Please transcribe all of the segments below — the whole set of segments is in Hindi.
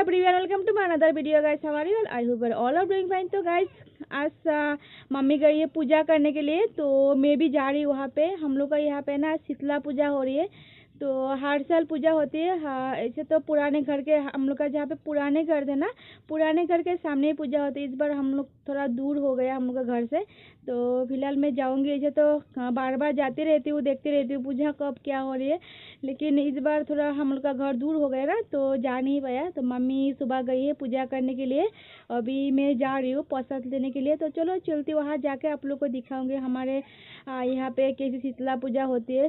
every everyone welcome to my another video guys हमारी और I hope all of doing fine तो गाइज आज मम्मी गई है पूजा करने के लिए तो मैं भी जा रही हूँ वहाँ पे हम लोग का यहाँ पे ना शीतला पूजा हो रही है तो हर साल पूजा होती है हाँ ऐसे तो पुराने घर के हम लोग का जहाँ पे पुराने घर थे ना पुराने घर के सामने ही पूजा होती है इस बार हम लोग थोड़ा दूर हो गया हम लोग का घर से तो फिलहाल मैं जाऊँगी ऐसे तो हाँ, बार बार जाती रहती हूँ देखती रहती हूँ पूजा कब क्या हो रही है लेकिन इस बार थोड़ा हम लोग का घर दूर हो गया ना तो जा नहीं पाया तो मम्मी सुबह गई है पूजा करने के लिए अभी मैं जा रही हूँ प्रसाद लेने के लिए तो चलो चलती वहाँ जाके आप लोग को दिखाऊँगी हमारे यहाँ पे कैसी शीतला पूजा होती है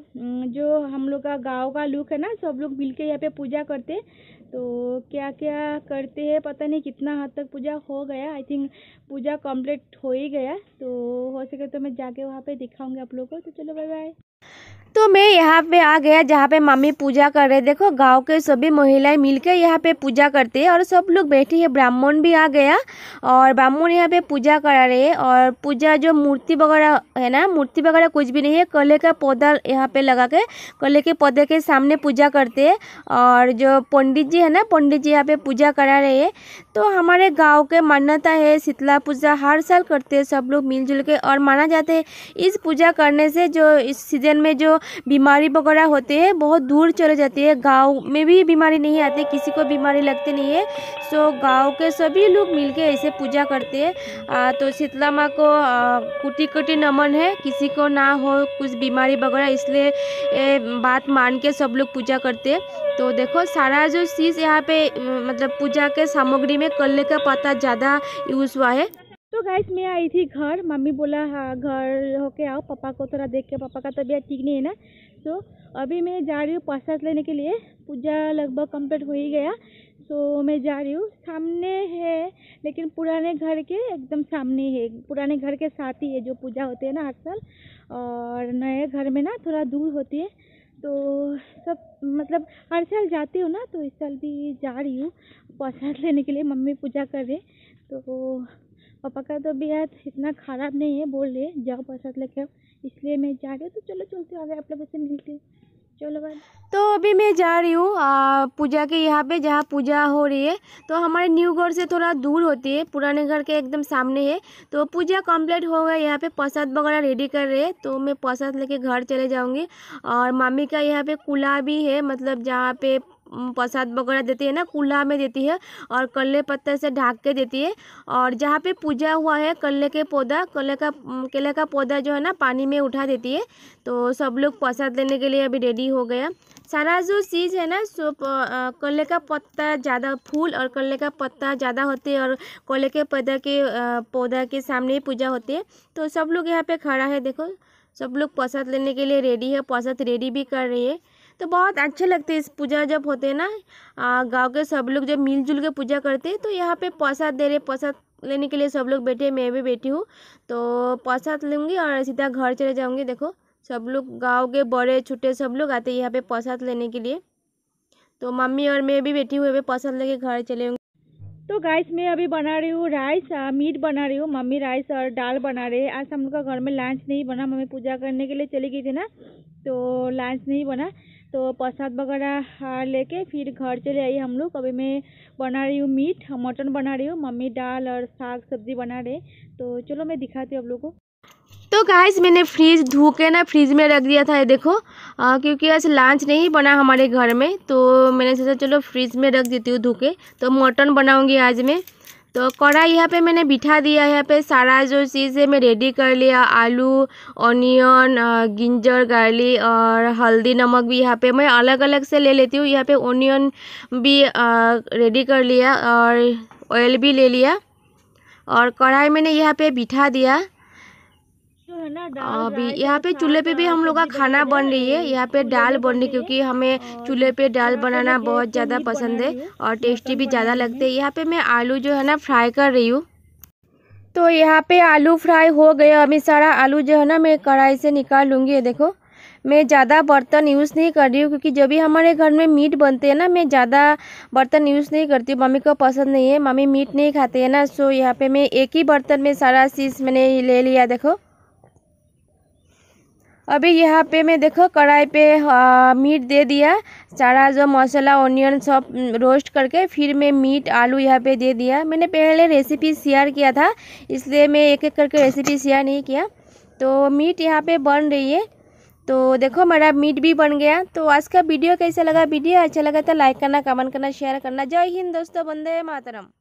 जो हम लोग का गाँव गांव का लुक है ना सब लोग मिलके यहाँ पे पूजा करते हैं तो क्या क्या करते हैं पता नहीं कितना हद तक पूजा हो गया आई थिंक पूजा कंप्लीट हो ही गया तो हो सके तो मैं जाके वहाँ पे दिखाऊंगी आप लोगों को तो चलो बाय बाय तो मैं यहाँ पे आ गया जहाँ पे मम्मी पूजा कर रहे देखो गांव के सभी महिलाएं मिलकर यहाँ पे पूजा करते हैं और सब लोग बैठे हैं ब्राह्मण भी आ गया और ब्राह्मण यहाँ पे पूजा करा रहे हैं और पूजा जो मूर्ति वगैरह है ना मूर्ति वगैरह कुछ भी नहीं है कले का पौधा यहाँ पे लगा के कले के पौधे के सामने पूजा करते हैं और जो पंडित जी है ना पंडित जी यहाँ पर पूजा करा रहे हैं तो हमारे गाँव के मान्यता है शीतला पूजा हर साल करते हैं सब लोग मिलजुल के और माना जाते है इस पूजा करने से जो इस सीजन में जो बीमारी वगैरह होते हैं बहुत दूर चले जाते हैं गांव में भी बीमारी नहीं आती किसी को बीमारी लगती नहीं है सो गांव के सभी लोग मिलके ऐसे पूजा करते हैं तो शीतला माँ को कुटी कुटी नमन है किसी को ना हो कुछ बीमारी वगैरह इसलिए बात मान के सब लोग पूजा करते हैं तो देखो सारा जो चीज़ यहाँ पे मतलब पूजा के सामग्री में कल्ले का पत्ता ज़्यादा यूज़ हुआ है तो गाइस मैं आई थी घर मम्मी बोला हाँ घर होके आओ पापा को थोड़ा देख के पापा का तबीयत ठीक नहीं है ना तो अभी मैं जा रही हूँ प्रसाद लेने के लिए पूजा लगभग कंप्लीट हो ही गया तो मैं जा रही हूँ सामने है लेकिन पुराने घर के एकदम सामने है पुराने घर के साथ ही है जो पूजा होती है ना हर साल और नए घर में ना थोड़ा दूर होती है तो सब मतलब हर साल जाती हूँ ना तो इस साल भी जा रही हूँ प्रसाद लेने के लिए मम्मी पूजा कर रहे तो पापा का तो बेहद इतना ख़राब नहीं है बोल रहे जाओ प्रसाद लेके इसलिए मैं जा रही हूँ तो चलो चलते आगे आप लोगों से मिलते चलो भाई तो अभी मैं जा रही हूँ पूजा के यहाँ पे जहाँ पूजा हो रही है तो हमारे न्यू घर से थोड़ा दूर होती है पुराने घर के एकदम सामने है तो पूजा कंप्लीट हो गया यहाँ पे प्रसाद वगैरह रेडी कर रहे हैं तो मैं प्रसाद लेके घर चले जाऊँगी और मामी का यहाँ पे कुला भी है मतलब जहाँ पे प्रसाद वगैरह देती है ना कूल्हा में देती है और कल्ले पत्ते से ढाक के देती है और जहाँ पे पूजा हुआ है कल्ले के पौधा कल्ले का केले का पौधा जो है ना पानी में उठा देती है तो सब लोग प्रसाद लेने के लिए अभी रेडी हो गया सारा जो चीज़ है ना सो कल्ले का पत्ता ज़्यादा फूल और कल्ले का पत्ता ज़्यादा होते हैं और कल्ले के पौधा के पौधा के सामने ही पूजा होती है तो सब लोग यहाँ पे खड़ा है देखो सब लोग प्रसाद लेने के लिए रेडी है प्रसाद रेडी भी कर रही है तो बहुत अच्छे लगते हैं इस पूजा जब होते हैं ना गांव के सब लोग जब मिलजुल के पूजा करते हैं तो यहाँ पे प्रसाद दे रहे प्रसाद लेने के लिए सब लोग बैठे मैं भी बैठी हूँ तो प्रसाद लूँगी और सीधा घर चले जाऊँगी देखो सब लोग गाँव के बड़े छोटे सब लोग आते यहाँ पे प्रसाद लेने के लिए तो मम्मी और मैं भी बैठी हुई प्रसाद लेके घर चले तो गाइस मैं अभी बना रही हूँ राइस मीट बना रही हूँ मम्मी राइस और दाल बना रहे हैं आज हम लोग का घर में लंच नहीं बना मम्मी पूजा करने के लिए चली गई थी ना तो लंच नहीं बना तो प्रसाद वगैरह लेके फिर घर चले आई हम लोग अभी मैं बना रही हूँ मीट मटन बना रही हूँ मम्मी दाल और साग सब्जी बना रहे तो चलो मैं दिखाती हूँ आप लोगों को तो गाइस मैंने फ्रिज धो के ना फ्रिज में रख दिया था ये देखो आ, क्योंकि आज लंच नहीं बना हमारे घर में तो मैंने सोचा चलो फ्रिज में रख देती हूँ धो के तो मटन बनाऊँगी आज मैं तो कढ़ाई यहाँ पे मैंने बिठा दिया यहाँ पे सारा जो चीज़ है मैं रेडी कर लिया आलू ऑनियन गिंजर गार्ली और हल्दी नमक भी यहाँ पे मैं अलग अलग से ले लेती हूँ यहाँ पे ऑनियन भी रेडी कर लिया और ऑयल भी ले लिया और कढ़ाई मैंने यहाँ पे बिठा दिया अभी यहाँ पे चूल्हे पे भी हम लोग का खाना बन रही है यहाँ पे दाल बन रही है क्योंकि हमें चूल्हे पे दाल बनाना बहुत ज़्यादा पसंद है और टेस्टी भी ज़्यादा लगते है यहाँ पे मैं आलू जो है ना फ्राई कर रही हूँ तो यहाँ पे आलू फ्राई हो गए अभी सारा आलू जो है ना मैं कढ़ाई से निकाल लूँगी देखो मैं ज़्यादा बर्तन यूज़ नहीं कर रही हूँ क्योंकि जब भी हमारे घर में मीट बनते हैं ना मैं ज़्यादा बर्तन यूज़ नहीं करती हूँ मम्मी को पसंद नहीं है मम्मी मीट नहीं खाते हैं ना सो यहाँ पे मैं एक ही बर्तन में सारा चीज़ मैंने ले लिया देखो अभी यहाँ पे मैं देखो कढ़ाई पे आ, मीट दे दिया सारा जो मसाला ऑनियन सब रोस्ट करके फिर मैं मीट आलू यहाँ पे दे दिया मैंने पहले रेसिपी शेयर किया था इसलिए मैं एक एक करके रेसिपी शेयर नहीं किया तो मीट यहाँ पे बन रही है तो देखो मेरा मीट भी बन गया तो आज का वीडियो कैसा लगा वीडियो अच्छा लगा तो लाइक करना कमेंट करना शेयर करना जय हिंद दोस्तों बंदे मातरम